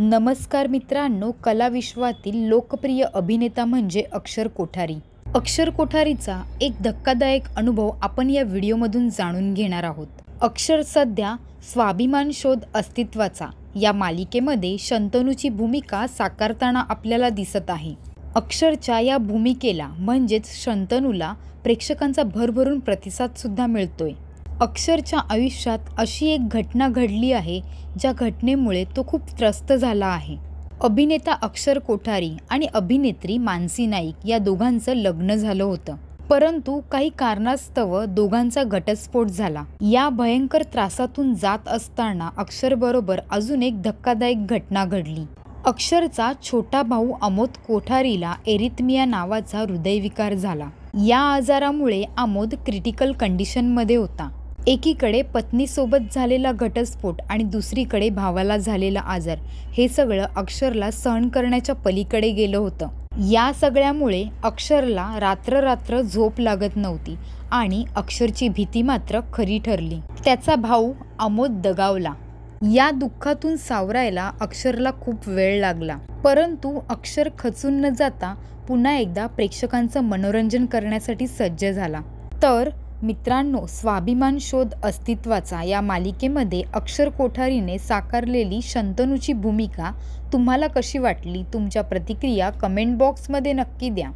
नमस्कार मित्रांनो कलाविश्वातील लोकप्रिय अभिनेता म्हणजे अक्षर कोठारी अक्षर कोठारीचा एक धक्कादायक अनुभव आपण या व्हिडिओमधून जाणून घेणार आहोत अक्षर सध्या स्वाभिमान शोध अस्तित्वाचा या मालिकेमध्ये शंतनूची भूमिका साकारताना आपल्याला दिसत आहे अक्षरच्या या भूमिकेला म्हणजेच शंतनूला प्रेक्षकांचा भरभरून प्रतिसादसुद्धा मिळतोय अक्षरच्या आयुष्यात अशी एक घटना घडली आहे ज्या घटनेमुळे तो खूप त्रस्त झाला आहे अभिनेता अक्षर कोठारी आणि अभिनेत्री मानसी नाईक या दोघांचं लग्न झालं होतं परंतु काही कारणास्तव दोघांचा घटस्फोट झाला या भयंकर त्रासातून जात असताना अक्षरबरोबर अजून एक धक्कादायक घटना घडली अक्षरचा छोटा भाऊ अमोद कोठारीला एरिथमिया नावाचा हृदयविकार झाला या आजारामुळे आमोद क्रिटिकल कंडिशनमध्ये होता एकीकडे पत्नीसोबत झालेला घटस्फोट आणि दुसरीकडे भावाला झालेला आजार हे सगळं अक्षरला सहन करण्याच्या पलीकडे गेलं होतं या सगळ्यामुळे अक्षरला रात्ररात्र झोप लागत नव्हती आणि अक्षरची भीती मात्र खरी ठरली त्याचा भाऊ अमोद दगावला या दुःखातून सावरायला अक्षरला खूप वेळ लागला परंतु अक्षर खचून न जाता पुन्हा एकदा प्रेक्षकांचं मनोरंजन करण्यासाठी सज्ज झाला तर मित्रांनो स्वाभिमान शोध अस्तित्वाचा या मालिकेमध्ये अक्षर कोठारीने साकारलेली शंतनूची भूमिका तुम्हाला कशी वाटली तुमच्या प्रतिक्रिया कमेंट बॉक्समध्ये नक्की द्या